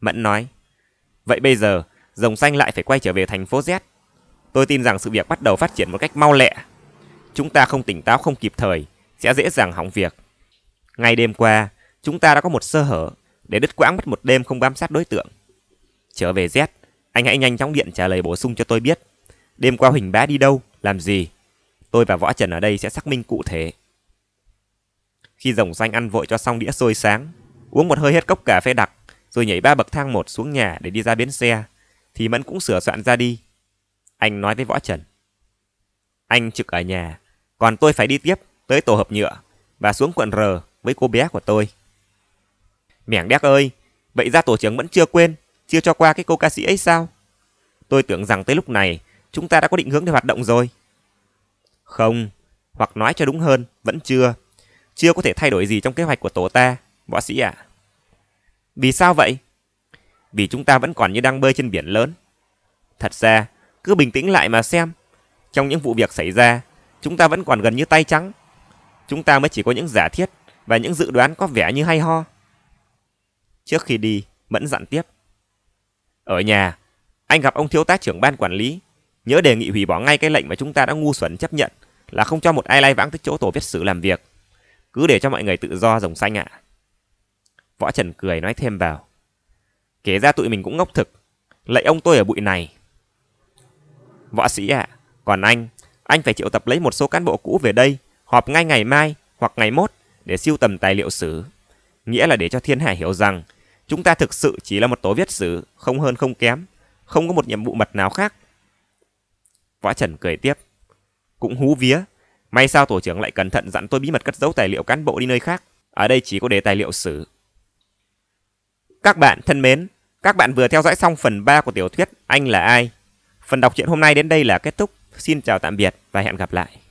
Mẫn nói, vậy bây giờ rồng xanh lại phải quay trở về thành phố Z Tôi tin rằng sự việc bắt đầu phát triển một cách mau lẹ. Chúng ta không tỉnh táo không kịp thời, sẽ dễ dàng hỏng việc. Ngay đêm qua, chúng ta đã có một sơ hở để đứt quãng mất một đêm không bám sát đối tượng. Trở về Z, anh hãy nhanh chóng điện trả lời bổ sung cho tôi biết. Đêm qua Huỳnh Bá đi đâu, làm gì? Tôi và Võ Trần ở đây sẽ xác minh cụ thể. Khi rồng xanh ăn vội cho xong đĩa sôi sáng, uống một hơi hết cốc cà phê đặc, rồi nhảy ba bậc thang một xuống nhà để đi ra bến xe, thì Mẫn cũng sửa soạn ra đi. Anh nói với Võ Trần. Anh trực ở nhà, còn tôi phải đi tiếp tới tổ hợp nhựa và xuống quận R với cô bé của tôi. Mẻng đéc ơi, vậy ra tổ trưởng vẫn chưa quên, chưa cho qua cái cô ca sĩ ấy sao? Tôi tưởng rằng tới lúc này chúng ta đã có định hướng để hoạt động rồi. Không, hoặc nói cho đúng hơn, vẫn chưa. Chưa có thể thay đổi gì trong kế hoạch của tổ ta, võ sĩ ạ. À. Vì sao vậy? Vì chúng ta vẫn còn như đang bơi trên biển lớn. Thật ra, cứ bình tĩnh lại mà xem. Trong những vụ việc xảy ra, chúng ta vẫn còn gần như tay trắng. Chúng ta mới chỉ có những giả thiết và những dự đoán có vẻ như hay ho. Trước khi đi, Mẫn dặn tiếp. Ở nhà, anh gặp ông thiếu tá trưởng ban quản lý. Nhớ đề nghị hủy bỏ ngay cái lệnh mà chúng ta đã ngu xuẩn chấp nhận là không cho một ai lai vãng tới chỗ tổ viết sử làm việc. Cứ để cho mọi người tự do rồng xanh ạ. À. Võ Trần cười nói thêm vào. Kể ra tụi mình cũng ngốc thực. Lạy ông tôi ở bụi này Võ sĩ ạ, à, còn anh, anh phải triệu tập lấy một số cán bộ cũ về đây, họp ngay ngày mai hoặc ngày mốt để siêu tầm tài liệu sử. Nghĩa là để cho thiên hạ hiểu rằng chúng ta thực sự chỉ là một tổ viết sử, không hơn không kém, không có một nhiệm vụ mật nào khác. Võ Trần cười tiếp. Cũng hú vía, may sao tổ trưởng lại cẩn thận dặn tôi bí mật cất giấu tài liệu cán bộ đi nơi khác, ở đây chỉ có để tài liệu sử. Các bạn thân mến, các bạn vừa theo dõi xong phần 3 của tiểu thuyết Anh là ai? Phần đọc truyện hôm nay đến đây là kết thúc. Xin chào tạm biệt và hẹn gặp lại.